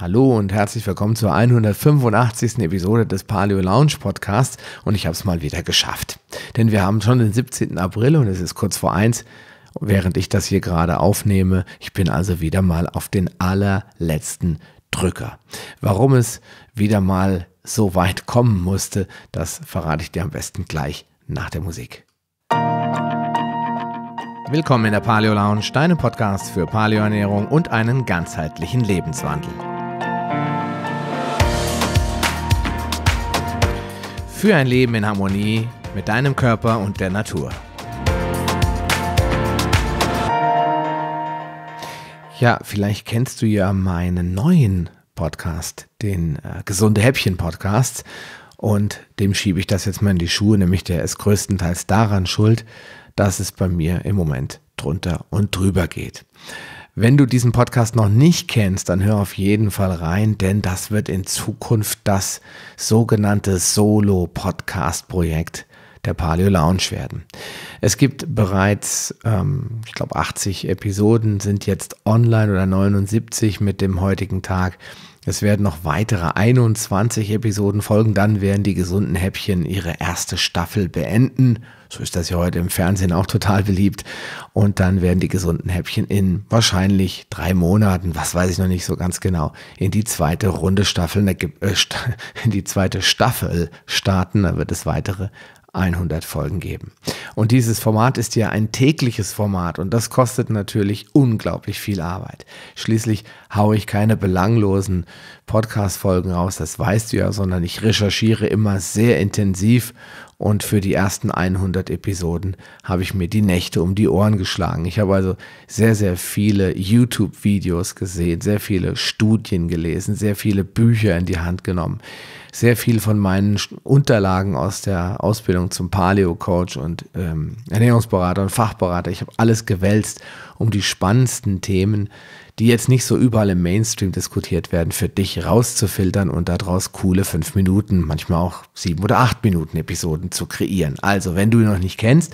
Hallo und herzlich willkommen zur 185. Episode des Paleo Lounge Podcasts und ich habe es mal wieder geschafft. Denn wir haben schon den 17. April und es ist kurz vor eins, während ich das hier gerade aufnehme. Ich bin also wieder mal auf den allerletzten Drücker. Warum es wieder mal so weit kommen musste, das verrate ich dir am besten gleich nach der Musik. Willkommen in der Paleo Lounge, deinem Podcast für Paleoernährung und einen ganzheitlichen Lebenswandel. für ein Leben in Harmonie mit deinem Körper und der Natur. Ja, vielleicht kennst du ja meinen neuen Podcast, den äh, Gesunde Häppchen Podcast. Und dem schiebe ich das jetzt mal in die Schuhe, nämlich der ist größtenteils daran schuld, dass es bei mir im Moment drunter und drüber geht. Wenn du diesen Podcast noch nicht kennst, dann hör auf jeden Fall rein, denn das wird in Zukunft das sogenannte Solo-Podcast-Projekt der Paleo Lounge werden. Es gibt bereits, ähm, ich glaube, 80 Episoden sind jetzt online oder 79 mit dem heutigen Tag. Es werden noch weitere 21 Episoden folgen, dann werden die gesunden Häppchen ihre erste Staffel beenden. So ist das ja heute im Fernsehen auch total beliebt. Und dann werden die gesunden Häppchen in wahrscheinlich drei Monaten, was weiß ich noch nicht so ganz genau, in die zweite Runde Staffeln, äh, in die zweite Staffel starten. Da wird es weitere 100 Folgen geben. Und dieses Format ist ja ein tägliches Format und das kostet natürlich unglaublich viel Arbeit. Schließlich haue ich keine belanglosen Podcast-Folgen raus, das weißt du ja, sondern ich recherchiere immer sehr intensiv und für die ersten 100 Episoden habe ich mir die Nächte um die Ohren geschlagen. Ich habe also sehr, sehr viele YouTube-Videos gesehen, sehr viele Studien gelesen, sehr viele Bücher in die Hand genommen, sehr viel von meinen Unterlagen aus der Ausbildung zum Paleo-Coach und ähm, Ernährungsberater und Fachberater. Ich habe alles gewälzt, um die spannendsten Themen die jetzt nicht so überall im Mainstream diskutiert werden, für dich rauszufiltern und daraus coole fünf Minuten, manchmal auch sieben oder acht Minuten Episoden zu kreieren. Also, wenn du ihn noch nicht kennst,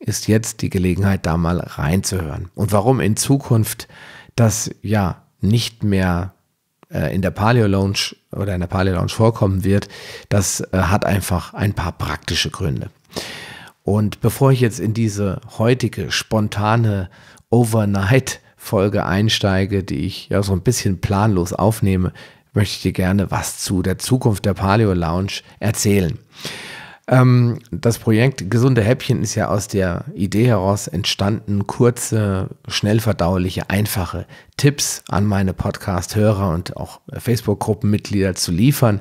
ist jetzt die Gelegenheit, da mal reinzuhören. Und warum in Zukunft das ja nicht mehr äh, in der Paleo Lounge oder in der Paleo Lounge vorkommen wird, das äh, hat einfach ein paar praktische Gründe. Und bevor ich jetzt in diese heutige spontane Overnight Folge einsteige, die ich ja so ein bisschen planlos aufnehme, möchte ich dir gerne was zu der Zukunft der Paleo Lounge erzählen. Ähm, das Projekt Gesunde Häppchen ist ja aus der Idee heraus entstanden, kurze, schnell verdauliche, einfache Tipps an meine Podcast-Hörer und auch Facebook-Gruppenmitglieder zu liefern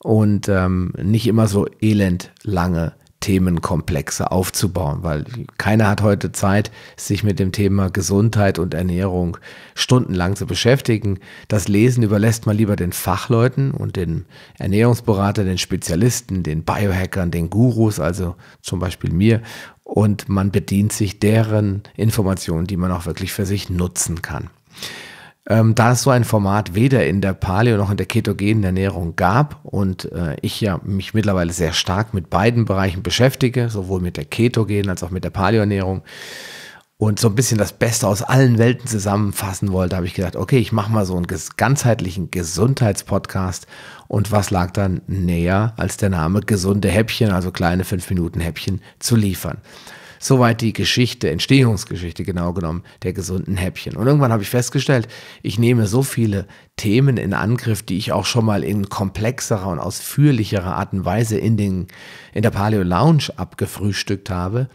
und ähm, nicht immer so elend lange Themenkomplexe aufzubauen, weil keiner hat heute Zeit, sich mit dem Thema Gesundheit und Ernährung stundenlang zu beschäftigen. Das Lesen überlässt man lieber den Fachleuten und den Ernährungsberatern, den Spezialisten, den Biohackern, den Gurus, also zum Beispiel mir. Und man bedient sich deren Informationen, die man auch wirklich für sich nutzen kann ähm, da es so ein Format weder in der Paleo noch in der ketogenen Ernährung gab und äh, ich ja mich mittlerweile sehr stark mit beiden Bereichen beschäftige, sowohl mit der ketogenen als auch mit der Paleo-Ernährung und so ein bisschen das Beste aus allen Welten zusammenfassen wollte, habe ich gedacht, okay, ich mache mal so einen ganzheitlichen Gesundheitspodcast. Und was lag dann näher, als der Name gesunde Häppchen, also kleine 5-Minuten-Häppchen, zu liefern? Soweit die Geschichte, Entstehungsgeschichte genau genommen, der gesunden Häppchen. Und irgendwann habe ich festgestellt, ich nehme so viele Themen in Angriff, die ich auch schon mal in komplexerer und ausführlicherer Art und Weise in, den, in der Paleo Lounge abgefrühstückt habe,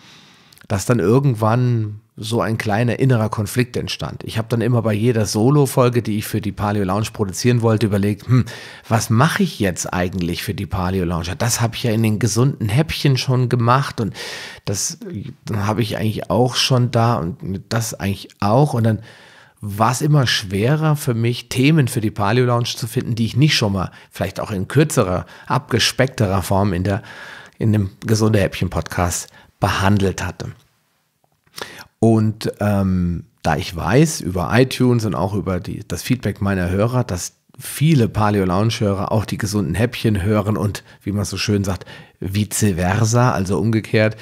dass dann irgendwann so ein kleiner innerer Konflikt entstand. Ich habe dann immer bei jeder Solo-Folge, die ich für die Paleo Lounge produzieren wollte, überlegt, hm, was mache ich jetzt eigentlich für die Paleo Lounge? Das habe ich ja in den gesunden Häppchen schon gemacht und das habe ich eigentlich auch schon da und das eigentlich auch und dann war es immer schwerer für mich, Themen für die Paleo Lounge zu finden, die ich nicht schon mal, vielleicht auch in kürzerer, abgespeckterer Form in der in dem gesunde Häppchen Podcast behandelt hatte. Und ähm, da ich weiß über iTunes und auch über die, das Feedback meiner Hörer, dass viele Paleo Lounge Hörer auch die gesunden Häppchen hören und wie man so schön sagt, vice versa, also umgekehrt,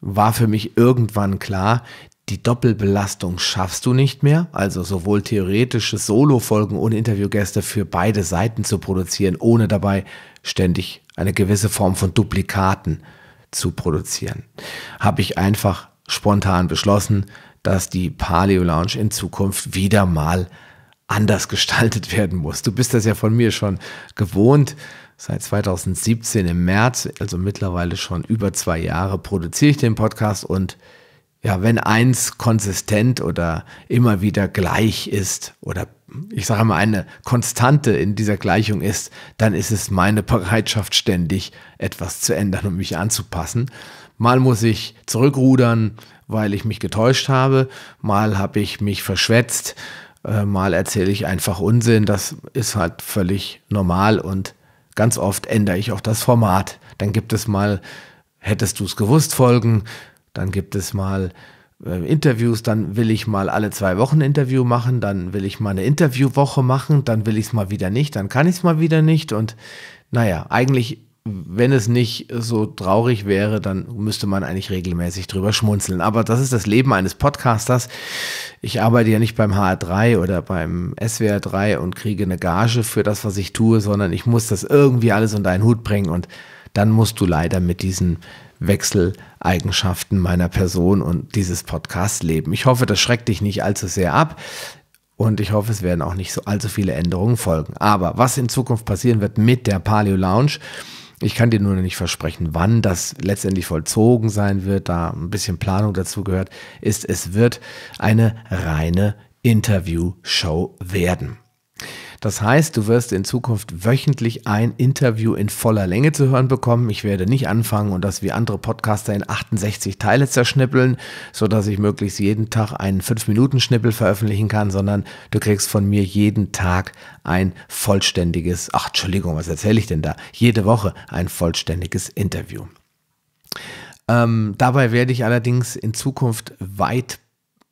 war für mich irgendwann klar, die Doppelbelastung schaffst du nicht mehr, also sowohl theoretische Solo-Folgen ohne Interviewgäste für beide Seiten zu produzieren, ohne dabei ständig eine gewisse Form von Duplikaten zu produzieren. Habe ich einfach spontan beschlossen, dass die Paleo Lounge in Zukunft wieder mal anders gestaltet werden muss. Du bist das ja von mir schon gewohnt. Seit 2017 im März, also mittlerweile schon über zwei Jahre, produziere ich den Podcast und ja, wenn eins konsistent oder immer wieder gleich ist oder ich sage mal eine Konstante in dieser Gleichung ist, dann ist es meine Bereitschaft ständig etwas zu ändern und mich anzupassen. Mal muss ich zurückrudern, weil ich mich getäuscht habe. Mal habe ich mich verschwätzt. Äh, mal erzähle ich einfach Unsinn. Das ist halt völlig normal und ganz oft ändere ich auch das Format. Dann gibt es mal, hättest du es gewusst, Folgen. Dann gibt es mal äh, Interviews, dann will ich mal alle zwei Wochen ein Interview machen, dann will ich mal eine Interviewwoche machen, dann will ich es mal wieder nicht, dann kann ich es mal wieder nicht und naja, eigentlich wenn es nicht so traurig wäre, dann müsste man eigentlich regelmäßig drüber schmunzeln. Aber das ist das Leben eines Podcasters. Ich arbeite ja nicht beim HR3 oder beim SWR3 und kriege eine Gage für das, was ich tue, sondern ich muss das irgendwie alles unter einen Hut bringen und dann musst du leider mit diesen Wechseleigenschaften meiner Person und dieses Podcasts leben. Ich hoffe, das schreckt dich nicht allzu sehr ab. Und ich hoffe, es werden auch nicht so allzu viele Änderungen folgen. Aber was in Zukunft passieren wird mit der Paleo Lounge, ich kann dir nur nicht versprechen, wann das letztendlich vollzogen sein wird, da ein bisschen Planung dazu gehört, ist, es wird eine reine Interviewshow werden. Das heißt, du wirst in Zukunft wöchentlich ein Interview in voller Länge zu hören bekommen. Ich werde nicht anfangen und das wie andere Podcaster in 68 Teile zerschnippeln, sodass ich möglichst jeden Tag einen 5-Minuten-Schnippel veröffentlichen kann, sondern du kriegst von mir jeden Tag ein vollständiges, ach Entschuldigung, was erzähle ich denn da? Jede Woche ein vollständiges Interview. Ähm, dabei werde ich allerdings in Zukunft weit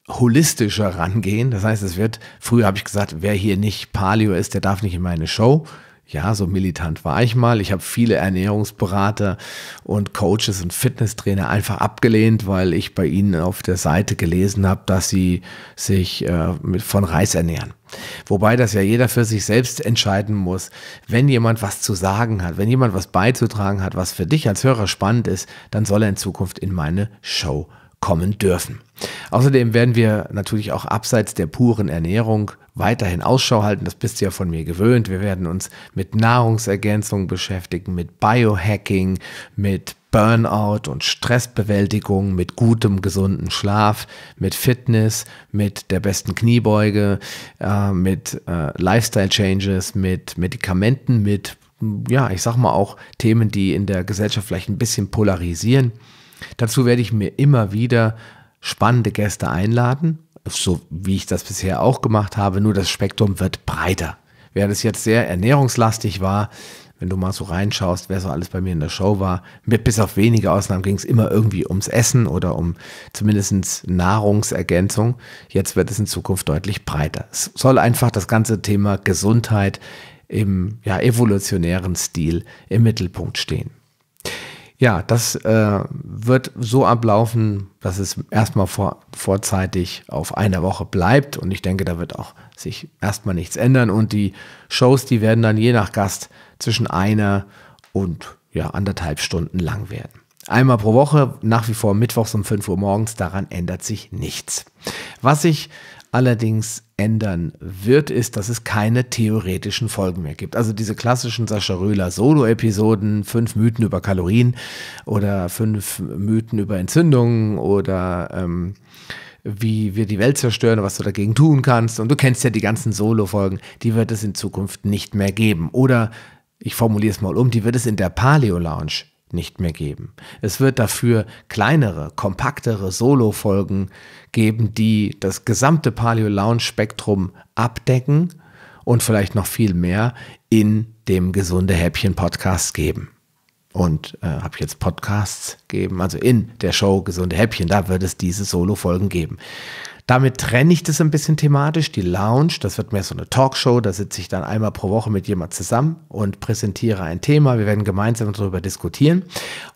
holistischer rangehen. Das heißt, es wird, früher habe ich gesagt, wer hier nicht Palio ist, der darf nicht in meine Show. Ja, so militant war ich mal. Ich habe viele Ernährungsberater und Coaches und Fitnesstrainer einfach abgelehnt, weil ich bei ihnen auf der Seite gelesen habe, dass sie sich äh, mit, von Reis ernähren. Wobei das ja jeder für sich selbst entscheiden muss. Wenn jemand was zu sagen hat, wenn jemand was beizutragen hat, was für dich als Hörer spannend ist, dann soll er in Zukunft in meine Show kommen kommen dürfen. Außerdem werden wir natürlich auch abseits der puren Ernährung weiterhin Ausschau halten, das bist du ja von mir gewöhnt. Wir werden uns mit Nahrungsergänzungen beschäftigen, mit Biohacking, mit Burnout und Stressbewältigung, mit gutem, gesunden Schlaf, mit Fitness, mit der besten Kniebeuge, äh, mit äh, Lifestyle-Changes, mit Medikamenten, mit, ja, ich sag mal auch Themen, die in der Gesellschaft vielleicht ein bisschen polarisieren. Dazu werde ich mir immer wieder spannende Gäste einladen, so wie ich das bisher auch gemacht habe, nur das Spektrum wird breiter. Während es jetzt sehr ernährungslastig war, wenn du mal so reinschaust, wer so alles bei mir in der Show war, mit bis auf wenige Ausnahmen ging es immer irgendwie ums Essen oder um zumindest Nahrungsergänzung. Jetzt wird es in Zukunft deutlich breiter. Es soll einfach das ganze Thema Gesundheit im ja, evolutionären Stil im Mittelpunkt stehen. Ja, das äh, wird so ablaufen, dass es erstmal vor, vorzeitig auf einer Woche bleibt. Und ich denke, da wird auch sich erstmal nichts ändern. Und die Shows, die werden dann je nach Gast zwischen einer und ja, anderthalb Stunden lang werden. Einmal pro Woche, nach wie vor mittwochs um 5 Uhr morgens, daran ändert sich nichts. Was sich allerdings ändern wird, ist, dass es keine theoretischen Folgen mehr gibt. Also diese klassischen Sascha Röhler Solo-Episoden, fünf Mythen über Kalorien oder fünf Mythen über Entzündungen oder ähm, wie wir die Welt zerstören, was du dagegen tun kannst. Und du kennst ja die ganzen Solo-Folgen, die wird es in Zukunft nicht mehr geben. Oder ich formuliere es mal um, die wird es in der Paleo Lounge nicht mehr geben. Es wird dafür kleinere, kompaktere Solo-Folgen geben, die das gesamte Paleo Lounge-Spektrum abdecken und vielleicht noch viel mehr in dem gesunde Häppchen Podcast geben. Und äh, habe jetzt Podcasts geben, also in der Show Gesunde Häppchen, da wird es diese Solo-Folgen geben. Damit trenne ich das ein bisschen thematisch. Die Lounge, das wird mehr so eine Talkshow, da sitze ich dann einmal pro Woche mit jemand zusammen und präsentiere ein Thema. Wir werden gemeinsam darüber diskutieren.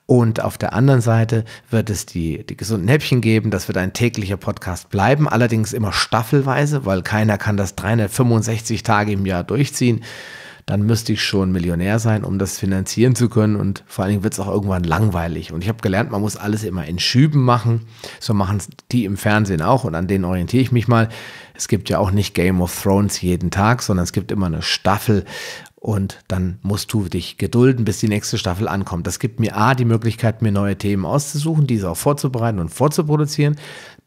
Und auf der anderen Seite wird es die, die gesunden Häppchen geben. Das wird ein täglicher Podcast bleiben, allerdings immer staffelweise, weil keiner kann das 365 Tage im Jahr durchziehen dann müsste ich schon Millionär sein, um das finanzieren zu können. Und vor allen Dingen wird es auch irgendwann langweilig. Und ich habe gelernt, man muss alles immer in Schüben machen. So machen es die im Fernsehen auch und an denen orientiere ich mich mal. Es gibt ja auch nicht Game of Thrones jeden Tag, sondern es gibt immer eine Staffel und dann musst du dich gedulden, bis die nächste Staffel ankommt. Das gibt mir A, die Möglichkeit, mir neue Themen auszusuchen, diese auch vorzubereiten und vorzuproduzieren.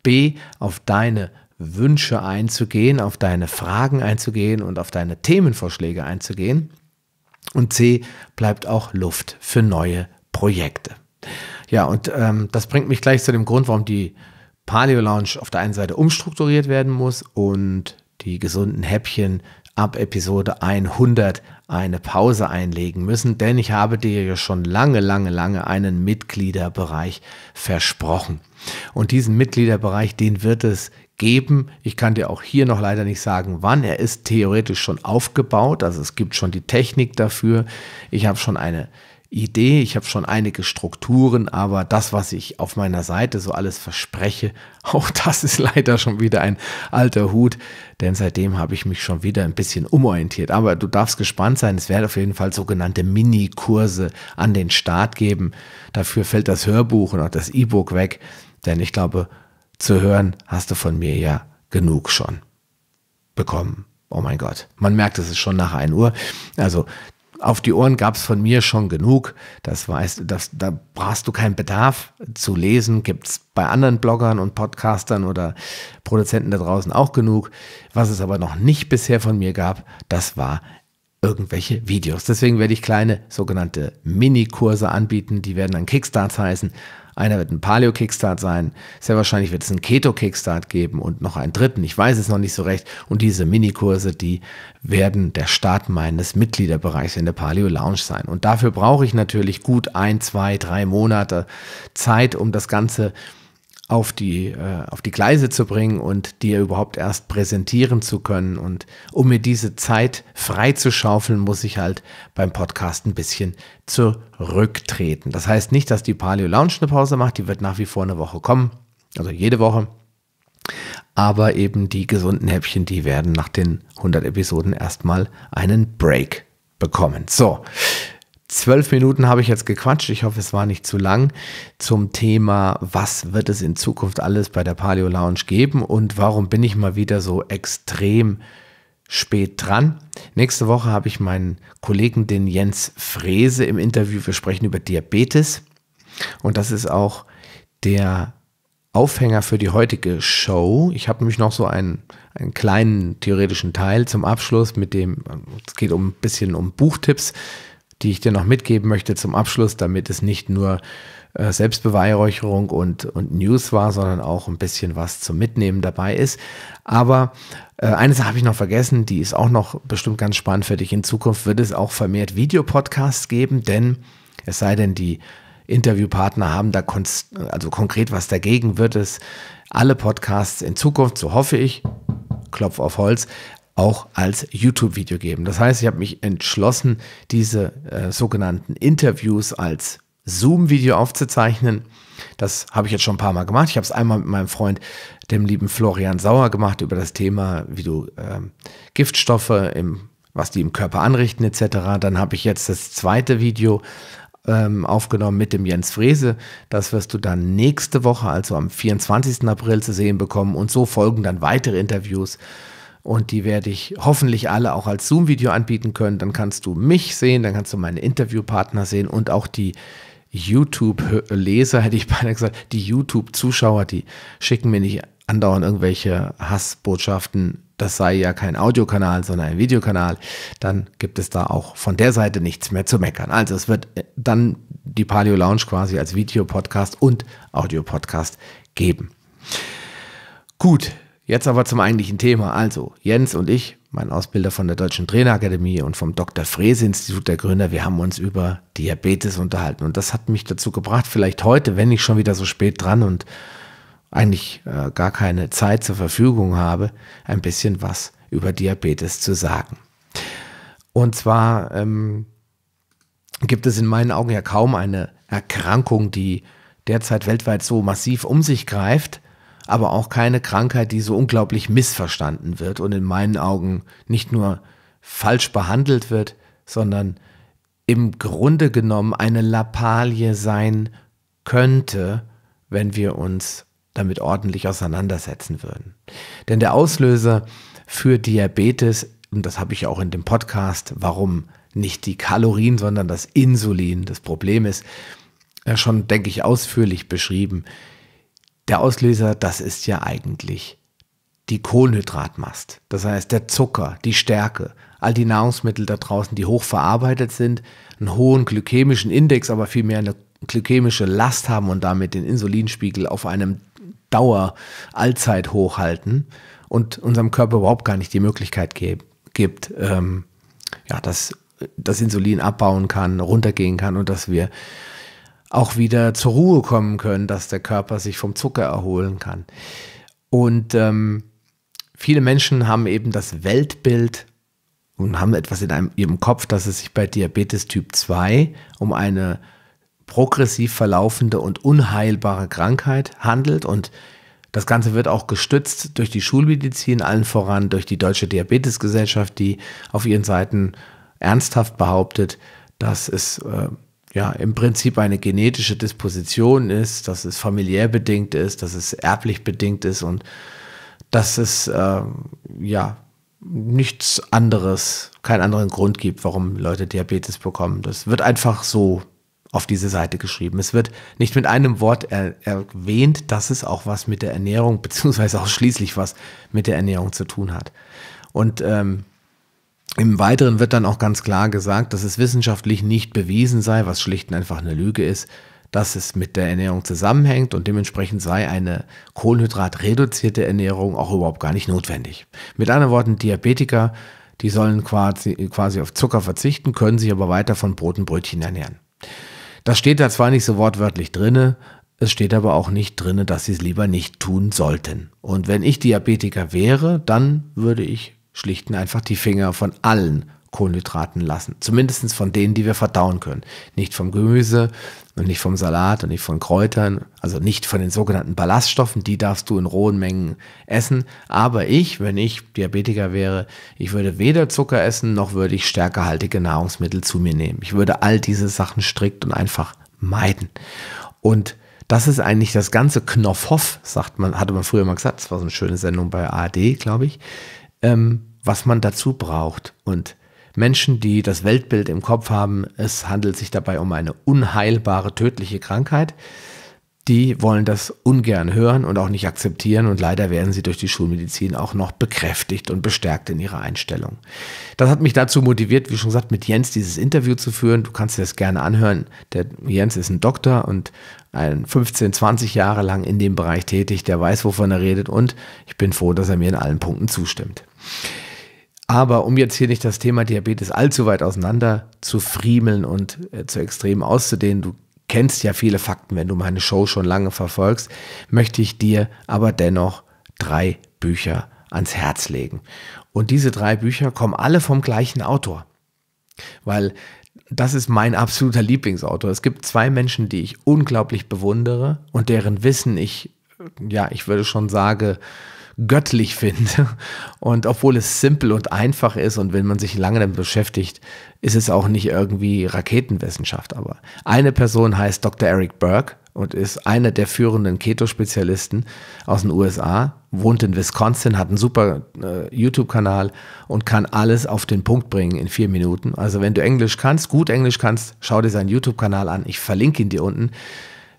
B, auf deine Wünsche einzugehen, auf deine Fragen einzugehen und auf deine Themenvorschläge einzugehen. Und C bleibt auch Luft für neue Projekte. Ja, und ähm, das bringt mich gleich zu dem Grund, warum die Paleo Lounge auf der einen Seite umstrukturiert werden muss und die gesunden Häppchen ab Episode 100 eine Pause einlegen müssen, denn ich habe dir ja schon lange, lange, lange einen Mitgliederbereich versprochen. Und diesen Mitgliederbereich, den wird es geben. Ich kann dir auch hier noch leider nicht sagen, wann. Er ist theoretisch schon aufgebaut, also es gibt schon die Technik dafür. Ich habe schon eine Idee, ich habe schon einige Strukturen, aber das, was ich auf meiner Seite so alles verspreche, auch das ist leider schon wieder ein alter Hut, denn seitdem habe ich mich schon wieder ein bisschen umorientiert. Aber du darfst gespannt sein, es werden auf jeden Fall sogenannte Mini-Kurse an den Start geben. Dafür fällt das Hörbuch und auch das E-Book weg, denn ich glaube, zu hören, hast du von mir ja genug schon bekommen. Oh mein Gott, man merkt, es ist schon nach 1 Uhr. Also auf die Ohren gab es von mir schon genug. Das weißt du, da brauchst du keinen Bedarf zu lesen. Gibt es bei anderen Bloggern und Podcastern oder Produzenten da draußen auch genug. Was es aber noch nicht bisher von mir gab, das war irgendwelche Videos. Deswegen werde ich kleine sogenannte Mini-Kurse anbieten. Die werden dann Kickstarts heißen. Einer wird ein Paleo-Kickstart sein. Sehr wahrscheinlich wird es einen Keto-Kickstart geben und noch einen dritten. Ich weiß es noch nicht so recht. Und diese Minikurse, die werden der Start meines Mitgliederbereichs in der Paleo Lounge sein. Und dafür brauche ich natürlich gut ein, zwei, drei Monate Zeit, um das Ganze zu auf die, äh, auf die Gleise zu bringen und dir überhaupt erst präsentieren zu können. Und um mir diese Zeit frei zu schaufeln, muss ich halt beim Podcast ein bisschen zurücktreten. Das heißt nicht, dass die Paleo Lounge eine Pause macht, die wird nach wie vor eine Woche kommen, also jede Woche. Aber eben die gesunden Häppchen, die werden nach den 100 Episoden erstmal einen Break bekommen. So, Zwölf Minuten habe ich jetzt gequatscht. Ich hoffe, es war nicht zu lang zum Thema, was wird es in Zukunft alles bei der Paleo Lounge geben und warum bin ich mal wieder so extrem spät dran. Nächste Woche habe ich meinen Kollegen, den Jens Frese, im Interview. Wir sprechen über Diabetes und das ist auch der Aufhänger für die heutige Show. Ich habe nämlich noch so einen, einen kleinen theoretischen Teil zum Abschluss mit dem, es geht um ein bisschen um Buchtipps die ich dir noch mitgeben möchte zum Abschluss, damit es nicht nur äh, Selbstbeweihräucherung und, und News war, sondern auch ein bisschen was zum Mitnehmen dabei ist. Aber äh, eine Sache habe ich noch vergessen, die ist auch noch bestimmt ganz spannend für dich. In Zukunft wird es auch vermehrt Videopodcasts geben, denn es sei denn, die Interviewpartner haben da also konkret was dagegen, wird es alle Podcasts in Zukunft, so hoffe ich, Klopf auf Holz, auch als YouTube-Video geben. Das heißt, ich habe mich entschlossen, diese äh, sogenannten Interviews als Zoom-Video aufzuzeichnen. Das habe ich jetzt schon ein paar Mal gemacht. Ich habe es einmal mit meinem Freund, dem lieben Florian Sauer, gemacht über das Thema, wie du ähm, Giftstoffe, im, was die im Körper anrichten etc. Dann habe ich jetzt das zweite Video ähm, aufgenommen mit dem Jens Frese. Das wirst du dann nächste Woche, also am 24. April, zu sehen bekommen. Und so folgen dann weitere Interviews und die werde ich hoffentlich alle auch als Zoom-Video anbieten können. Dann kannst du mich sehen, dann kannst du meine Interviewpartner sehen und auch die YouTube-Leser, hätte ich beinahe gesagt, die YouTube-Zuschauer, die schicken mir nicht andauernd irgendwelche Hassbotschaften. Das sei ja kein Audiokanal, sondern ein Videokanal. Dann gibt es da auch von der Seite nichts mehr zu meckern. Also es wird äh, dann die Paleo Lounge quasi als Videopodcast und Audiopodcast geben. Gut, Jetzt aber zum eigentlichen Thema. Also, Jens und ich, mein Ausbilder von der Deutschen Trainerakademie und vom Dr. Frese Institut der Gründer, wir haben uns über Diabetes unterhalten. Und das hat mich dazu gebracht, vielleicht heute, wenn ich schon wieder so spät dran und eigentlich äh, gar keine Zeit zur Verfügung habe, ein bisschen was über Diabetes zu sagen. Und zwar ähm, gibt es in meinen Augen ja kaum eine Erkrankung, die derzeit weltweit so massiv um sich greift aber auch keine Krankheit, die so unglaublich missverstanden wird und in meinen Augen nicht nur falsch behandelt wird, sondern im Grunde genommen eine Lappalie sein könnte, wenn wir uns damit ordentlich auseinandersetzen würden. Denn der Auslöser für Diabetes, und das habe ich auch in dem Podcast, warum nicht die Kalorien, sondern das Insulin das Problem ist, äh, schon, denke ich, ausführlich beschrieben. Der Auslöser, das ist ja eigentlich die Kohlenhydratmast. Das heißt, der Zucker, die Stärke, all die Nahrungsmittel da draußen, die hochverarbeitet sind, einen hohen glykämischen Index, aber vielmehr eine glykämische Last haben und damit den Insulinspiegel auf einem Dauer allzeit hochhalten und unserem Körper überhaupt gar nicht die Möglichkeit gibt, ähm, ja, dass das Insulin abbauen kann, runtergehen kann und dass wir auch wieder zur Ruhe kommen können, dass der Körper sich vom Zucker erholen kann. Und ähm, viele Menschen haben eben das Weltbild und haben etwas in einem, ihrem Kopf, dass es sich bei Diabetes Typ 2 um eine progressiv verlaufende und unheilbare Krankheit handelt. Und das Ganze wird auch gestützt durch die Schulmedizin, allen voran durch die Deutsche Diabetesgesellschaft, die auf ihren Seiten ernsthaft behauptet, dass es äh, ja im Prinzip eine genetische Disposition ist, dass es familiär bedingt ist, dass es erblich bedingt ist und dass es äh, ja nichts anderes, keinen anderen Grund gibt, warum Leute Diabetes bekommen. Das wird einfach so auf diese Seite geschrieben. Es wird nicht mit einem Wort er erwähnt, dass es auch was mit der Ernährung, beziehungsweise auch schließlich was mit der Ernährung zu tun hat. Und ähm, im Weiteren wird dann auch ganz klar gesagt, dass es wissenschaftlich nicht bewiesen sei, was schlicht und einfach eine Lüge ist, dass es mit der Ernährung zusammenhängt und dementsprechend sei eine kohlenhydratreduzierte Ernährung auch überhaupt gar nicht notwendig. Mit anderen Worten, Diabetiker, die sollen quasi, quasi auf Zucker verzichten, können sich aber weiter von Brot und Brötchen ernähren. Das steht da zwar nicht so wortwörtlich drinne, es steht aber auch nicht drinne, dass sie es lieber nicht tun sollten. Und wenn ich Diabetiker wäre, dann würde ich schlicht und einfach die Finger von allen Kohlenhydraten lassen. Zumindest von denen, die wir verdauen können. Nicht vom Gemüse und nicht vom Salat und nicht von Kräutern, also nicht von den sogenannten Ballaststoffen, die darfst du in rohen Mengen essen. Aber ich, wenn ich Diabetiker wäre, ich würde weder Zucker essen, noch würde ich stärkerhaltige Nahrungsmittel zu mir nehmen. Ich würde all diese Sachen strikt und einfach meiden. Und das ist eigentlich das ganze Knopfhoff, sagt man, hatte man früher mal gesagt, das war so eine schöne Sendung bei ARD, glaube ich ähm, was man dazu braucht. Und Menschen, die das Weltbild im Kopf haben, es handelt sich dabei um eine unheilbare, tödliche Krankheit, die wollen das ungern hören und auch nicht akzeptieren und leider werden sie durch die Schulmedizin auch noch bekräftigt und bestärkt in ihrer Einstellung. Das hat mich dazu motiviert, wie schon gesagt, mit Jens dieses Interview zu führen. Du kannst dir das gerne anhören. Der Jens ist ein Doktor und ein 15, 20 Jahre lang in dem Bereich tätig, der weiß, wovon er redet und ich bin froh, dass er mir in allen Punkten zustimmt. Aber um jetzt hier nicht das Thema Diabetes allzu weit auseinander zu friemeln und äh, zu extrem auszudehnen, du kennst ja viele Fakten, wenn du meine Show schon lange verfolgst, möchte ich dir aber dennoch drei Bücher ans Herz legen. Und diese drei Bücher kommen alle vom gleichen Autor. Weil das ist mein absoluter Lieblingsautor. Es gibt zwei Menschen, die ich unglaublich bewundere und deren Wissen ich, ja, ich würde schon sagen, göttlich finde. Und obwohl es simpel und einfach ist und wenn man sich lange damit beschäftigt, ist es auch nicht irgendwie Raketenwissenschaft. Aber eine Person heißt Dr. Eric Burke und ist einer der führenden Keto-Spezialisten aus den USA, wohnt in Wisconsin, hat einen super äh, YouTube-Kanal und kann alles auf den Punkt bringen in vier Minuten. Also wenn du Englisch kannst, gut Englisch kannst, schau dir seinen YouTube-Kanal an. Ich verlinke ihn dir unten.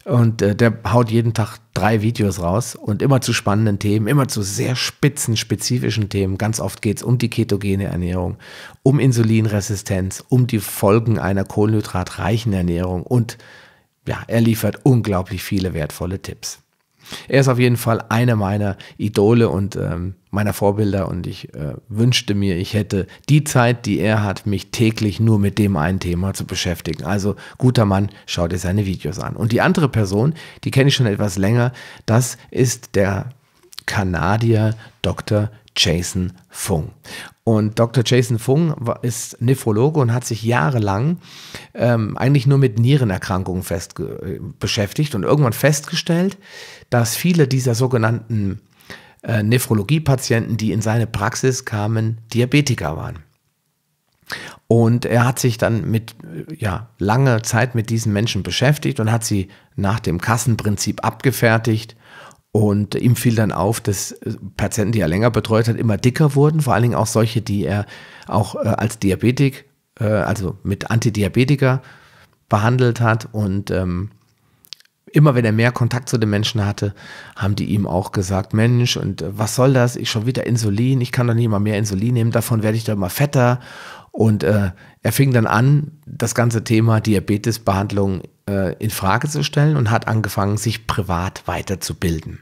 Und äh, der haut jeden Tag drei Videos raus und immer zu spannenden Themen, immer zu sehr spitzen, spezifischen Themen. Ganz oft geht es um die ketogene Ernährung, um Insulinresistenz, um die Folgen einer kohlenhydratreichen Ernährung und ja, er liefert unglaublich viele wertvolle Tipps. Er ist auf jeden Fall einer meiner Idole und ähm, meiner Vorbilder und ich äh, wünschte mir, ich hätte die Zeit, die er hat, mich täglich nur mit dem einen Thema zu beschäftigen. Also guter Mann, schau dir seine Videos an. Und die andere Person, die kenne ich schon etwas länger, das ist der Kanadier Dr. Jason Fung. Und Dr. Jason Fung ist Nephrologe und hat sich jahrelang ähm, eigentlich nur mit Nierenerkrankungen äh, beschäftigt und irgendwann festgestellt, dass viele dieser sogenannten äh, Nephrologiepatienten, die in seine Praxis kamen, Diabetiker waren. Und er hat sich dann mit, ja, lange Zeit mit diesen Menschen beschäftigt und hat sie nach dem Kassenprinzip abgefertigt. Und ihm fiel dann auf, dass äh, Patienten, die er länger betreut hat, immer dicker wurden, vor allen Dingen auch solche, die er auch äh, als Diabetik, äh, also mit Antidiabetika behandelt hat. Und ähm, immer wenn er mehr Kontakt zu den Menschen hatte, haben die ihm auch gesagt, Mensch, und äh, was soll das? Ich schon wieder Insulin, ich kann doch nicht mal mehr Insulin nehmen, davon werde ich doch immer fetter. Und äh, er fing dann an, das ganze Thema Diabetesbehandlung äh, in Frage zu stellen und hat angefangen, sich privat weiterzubilden.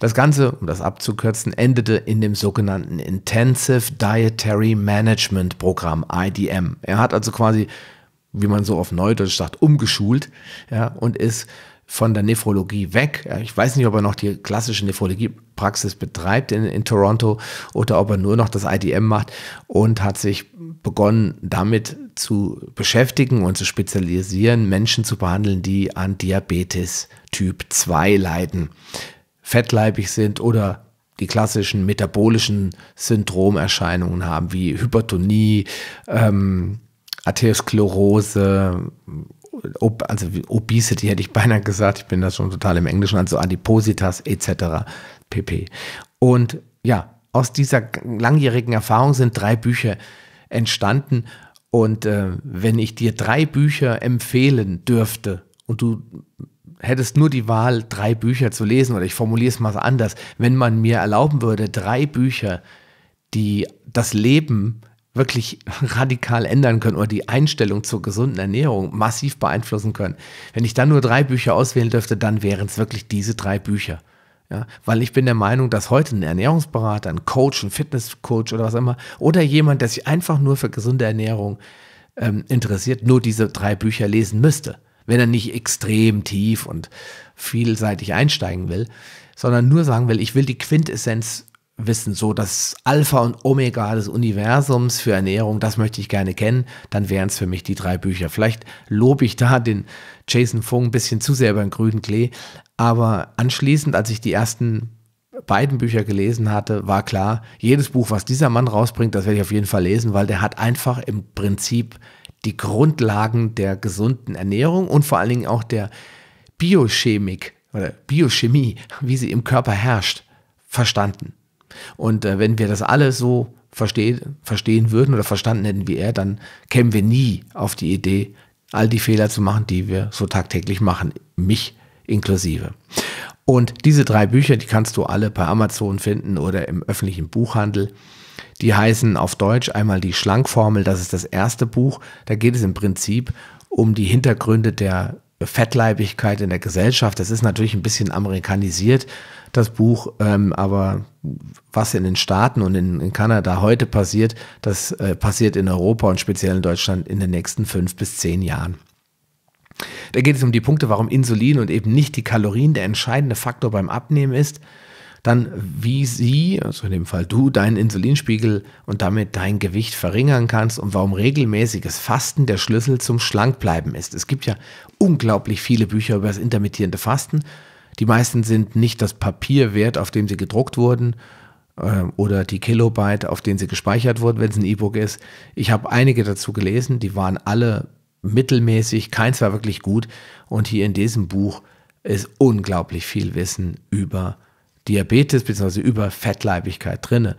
Das Ganze, um das abzukürzen, endete in dem sogenannten Intensive Dietary Management Programm, IDM. Er hat also quasi, wie man so auf Neudeutsch sagt, umgeschult ja, und ist von der Nephrologie weg. Ich weiß nicht, ob er noch die klassische Nephrologiepraxis betreibt in, in Toronto oder ob er nur noch das IDM macht und hat sich begonnen, damit zu beschäftigen und zu spezialisieren, Menschen zu behandeln, die an Diabetes Typ 2 leiden, fettleibig sind oder die klassischen metabolischen Syndromerscheinungen haben, wie Hypertonie, ähm, Arteriosklerose, ob, also Obesity hätte ich beinahe gesagt, ich bin da schon total im Englischen, also Adipositas etc. pp. Und ja, aus dieser langjährigen Erfahrung sind drei Bücher entstanden. Und äh, wenn ich dir drei Bücher empfehlen dürfte und du hättest nur die Wahl, drei Bücher zu lesen, oder ich formuliere es mal anders, wenn man mir erlauben würde, drei Bücher, die das Leben wirklich radikal ändern können oder die Einstellung zur gesunden Ernährung massiv beeinflussen können. Wenn ich dann nur drei Bücher auswählen dürfte, dann wären es wirklich diese drei Bücher. Ja, weil ich bin der Meinung, dass heute ein Ernährungsberater, ein Coach, ein Fitnesscoach oder was immer, oder jemand, der sich einfach nur für gesunde Ernährung ähm, interessiert, nur diese drei Bücher lesen müsste. Wenn er nicht extrem tief und vielseitig einsteigen will, sondern nur sagen will, ich will die Quintessenz wissen, so das Alpha und Omega des Universums für Ernährung, das möchte ich gerne kennen, dann wären es für mich die drei Bücher. Vielleicht lobe ich da den Jason Fung ein bisschen zu sehr über den grünen Klee, aber anschließend, als ich die ersten beiden Bücher gelesen hatte, war klar, jedes Buch, was dieser Mann rausbringt, das werde ich auf jeden Fall lesen, weil der hat einfach im Prinzip die Grundlagen der gesunden Ernährung und vor allen Dingen auch der Biochemik oder Biochemie, wie sie im Körper herrscht, verstanden. Und äh, wenn wir das alles so verstehen, verstehen würden oder verstanden hätten wie er, dann kämen wir nie auf die Idee, all die Fehler zu machen, die wir so tagtäglich machen, mich inklusive. Und diese drei Bücher, die kannst du alle bei Amazon finden oder im öffentlichen Buchhandel. Die heißen auf Deutsch einmal die Schlankformel, das ist das erste Buch. Da geht es im Prinzip um die Hintergründe der Fettleibigkeit in der Gesellschaft. Das ist natürlich ein bisschen amerikanisiert, das Buch, ähm, aber was in den Staaten und in, in Kanada heute passiert, das äh, passiert in Europa und speziell in Deutschland in den nächsten fünf bis zehn Jahren. Da geht es um die Punkte, warum Insulin und eben nicht die Kalorien der entscheidende Faktor beim Abnehmen ist, dann wie sie, also in dem Fall du, deinen Insulinspiegel und damit dein Gewicht verringern kannst und warum regelmäßiges Fasten der Schlüssel zum Schlankbleiben ist. Es gibt ja unglaublich viele Bücher über das intermittierende Fasten. Die meisten sind nicht das Papier wert, auf dem sie gedruckt wurden äh, oder die Kilobyte, auf denen sie gespeichert wurden, wenn es ein E-Book ist. Ich habe einige dazu gelesen, die waren alle mittelmäßig, keins war wirklich gut. Und hier in diesem Buch ist unglaublich viel Wissen über Fasten. Diabetes bzw. über Fettleibigkeit drinne,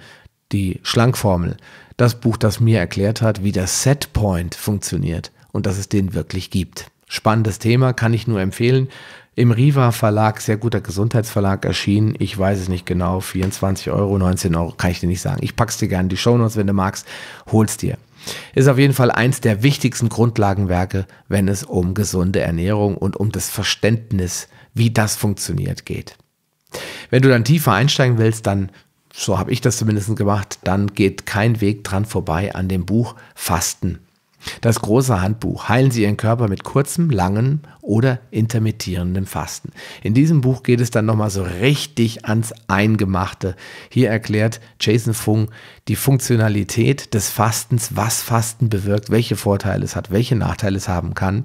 die Schlankformel, das Buch, das mir erklärt hat, wie der Setpoint funktioniert und dass es den wirklich gibt. Spannendes Thema, kann ich nur empfehlen. Im Riva Verlag, sehr guter Gesundheitsverlag erschienen. Ich weiß es nicht genau, 24 Euro, 19 Euro, kann ich dir nicht sagen. Ich pack's dir gerne in die Shownotes, wenn du magst, hol's dir. Ist auf jeden Fall eins der wichtigsten Grundlagenwerke, wenn es um gesunde Ernährung und um das Verständnis, wie das funktioniert, geht. Wenn du dann tiefer einsteigen willst, dann, so habe ich das zumindest gemacht, dann geht kein Weg dran vorbei an dem Buch Fasten. Das große Handbuch Heilen Sie Ihren Körper mit kurzem, langem oder intermittierendem Fasten. In diesem Buch geht es dann nochmal so richtig ans Eingemachte. Hier erklärt Jason Fung die Funktionalität des Fastens, was Fasten bewirkt, welche Vorteile es hat, welche Nachteile es haben kann.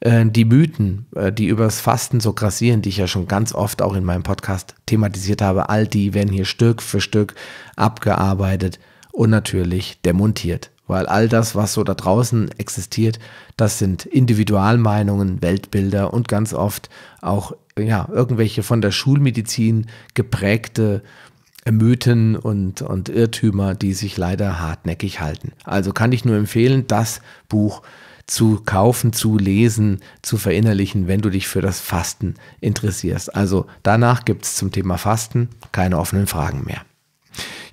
Äh, die Mythen, äh, die übers Fasten so grassieren, die ich ja schon ganz oft auch in meinem Podcast thematisiert habe, all die werden hier Stück für Stück abgearbeitet und natürlich demontiert. Weil all das, was so da draußen existiert, das sind Individualmeinungen, Weltbilder und ganz oft auch ja, irgendwelche von der Schulmedizin geprägte äh, Mythen und, und Irrtümer, die sich leider hartnäckig halten. Also kann ich nur empfehlen, das Buch zu zu kaufen, zu lesen, zu verinnerlichen, wenn du dich für das Fasten interessierst. Also danach gibt es zum Thema Fasten keine offenen Fragen mehr.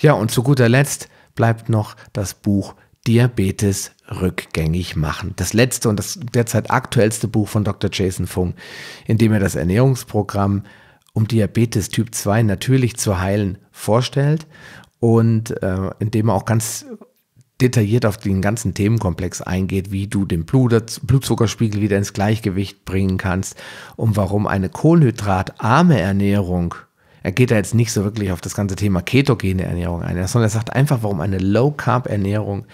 Ja, und zu guter Letzt bleibt noch das Buch Diabetes rückgängig machen. Das letzte und das derzeit aktuellste Buch von Dr. Jason Fung, in dem er das Ernährungsprogramm um Diabetes Typ 2 natürlich zu heilen vorstellt und äh, in dem er auch ganz detailliert auf den ganzen Themenkomplex eingeht, wie du den Blutzuckerspiegel wieder ins Gleichgewicht bringen kannst und warum eine kohlenhydratarme Ernährung er geht da jetzt nicht so wirklich auf das ganze Thema ketogene Ernährung ein, sondern er sagt einfach, warum eine Low-Carb-Ernährung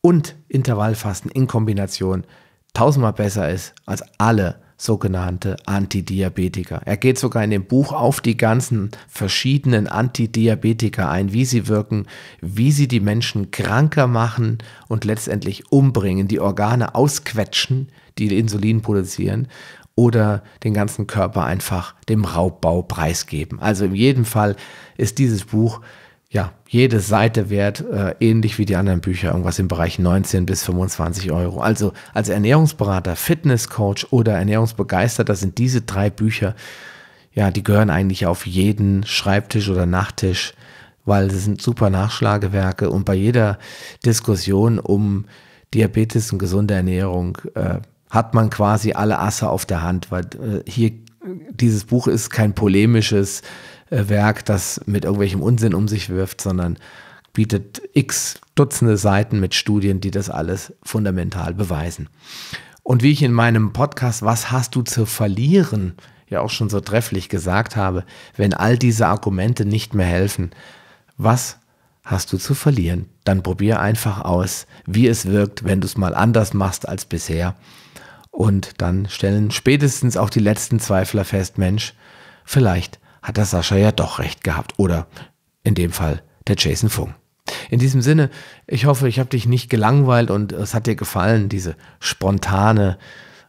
und Intervallfasten in Kombination tausendmal besser ist als alle sogenannte Antidiabetiker. Er geht sogar in dem Buch auf die ganzen verschiedenen Antidiabetiker ein, wie sie wirken, wie sie die Menschen kranker machen und letztendlich umbringen, die Organe ausquetschen, die Insulin produzieren oder den ganzen Körper einfach dem Raubbau preisgeben. Also in jedem Fall ist dieses Buch ja, jede Seite wert, äh, ähnlich wie die anderen Bücher, irgendwas im Bereich 19 bis 25 Euro. Also als Ernährungsberater, Fitnesscoach oder Ernährungsbegeisterter sind diese drei Bücher, ja, die gehören eigentlich auf jeden Schreibtisch oder Nachttisch, weil sie sind super Nachschlagewerke und bei jeder Diskussion um Diabetes und gesunde Ernährung äh, hat man quasi alle Asse auf der Hand, weil äh, hier dieses Buch ist kein polemisches äh, Werk, das mit irgendwelchem Unsinn um sich wirft, sondern bietet x Dutzende Seiten mit Studien, die das alles fundamental beweisen. Und wie ich in meinem Podcast Was hast du zu verlieren ja auch schon so trefflich gesagt habe, wenn all diese Argumente nicht mehr helfen, was hast du zu verlieren? Dann probier einfach aus, wie es wirkt, wenn du es mal anders machst als bisher. Und dann stellen spätestens auch die letzten Zweifler fest, Mensch, vielleicht hat das Sascha ja doch recht gehabt. Oder in dem Fall der Jason Fung. In diesem Sinne, ich hoffe, ich habe dich nicht gelangweilt und es hat dir gefallen, diese spontane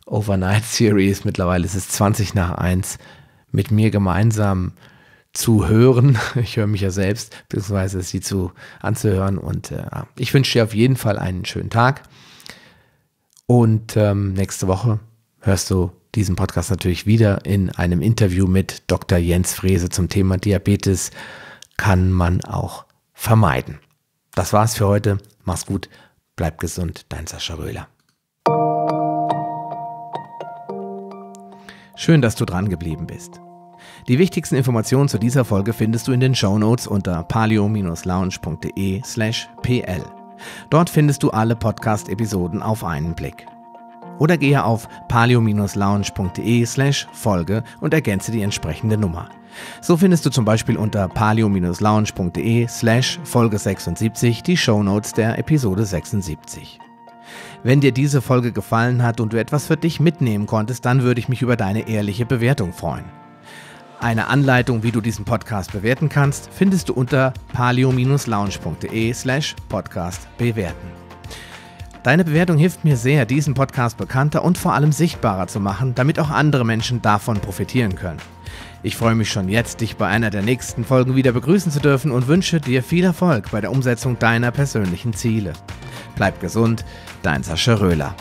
Overnight Series. Mittlerweile ist es 20 nach 1 mit mir gemeinsam zu hören. Ich höre mich ja selbst, beziehungsweise sie zu anzuhören. Und äh, ich wünsche dir auf jeden Fall einen schönen Tag. Und ähm, nächste Woche hörst du diesen Podcast natürlich wieder in einem Interview mit Dr. Jens Frese zum Thema Diabetes kann man auch vermeiden. Das war's für heute. Mach's gut, bleib gesund, dein Sascha Röhler. Schön, dass du dran geblieben bist. Die wichtigsten Informationen zu dieser Folge findest du in den Show Notes unter palio-lounge.de/pl. Dort findest du alle Podcast-Episoden auf einen Blick oder gehe auf palio-lounge.de slash Folge und ergänze die entsprechende Nummer. So findest du zum Beispiel unter palio-lounge.de slash Folge 76 die Shownotes der Episode 76. Wenn dir diese Folge gefallen hat und du etwas für dich mitnehmen konntest, dann würde ich mich über deine ehrliche Bewertung freuen. Eine Anleitung, wie du diesen Podcast bewerten kannst, findest du unter palio-lounge.de slash podcast bewerten. Deine Bewertung hilft mir sehr, diesen Podcast bekannter und vor allem sichtbarer zu machen, damit auch andere Menschen davon profitieren können. Ich freue mich schon jetzt, dich bei einer der nächsten Folgen wieder begrüßen zu dürfen und wünsche dir viel Erfolg bei der Umsetzung deiner persönlichen Ziele. Bleib gesund, dein Sascha Röhler.